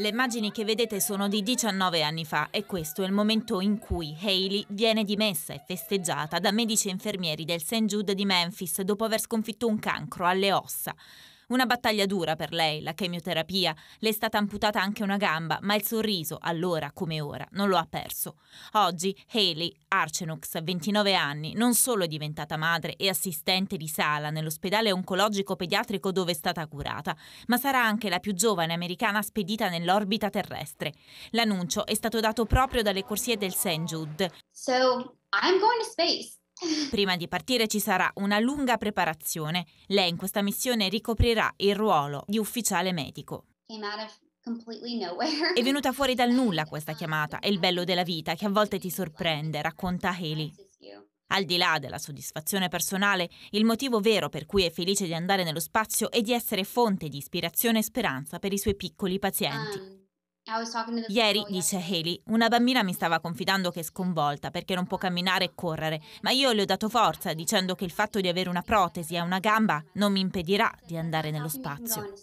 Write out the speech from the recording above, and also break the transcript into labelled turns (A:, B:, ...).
A: Le immagini che vedete sono di 19 anni fa e questo è il momento in cui Haley viene dimessa e festeggiata da medici e infermieri del St. Jude di Memphis dopo aver sconfitto un cancro alle ossa. Una battaglia dura per lei, la chemioterapia. Le è stata amputata anche una gamba, ma il sorriso, allora come ora, non lo ha perso. Oggi Haley Arcenux, 29 anni, non solo è diventata madre e assistente di sala nell'ospedale oncologico pediatrico dove è stata curata, ma sarà anche la più giovane americana spedita nell'orbita terrestre. L'annuncio è stato dato proprio dalle corsie del St. Jude. So, I'm going to space. Prima di partire ci sarà una lunga preparazione. Lei in questa missione ricoprirà il ruolo di ufficiale medico. È venuta fuori dal nulla questa chiamata, è il bello della vita che a volte ti sorprende, racconta Haley. Al di là della soddisfazione personale, il motivo vero per cui è felice di andare nello spazio è di essere fonte di ispirazione e speranza per i suoi piccoli pazienti. Um, Ieri, dice Haley, una bambina mi stava confidando che è sconvolta perché non può camminare e correre, ma io le ho dato forza dicendo che il fatto di avere una protesi a una gamba non mi impedirà di andare nello spazio.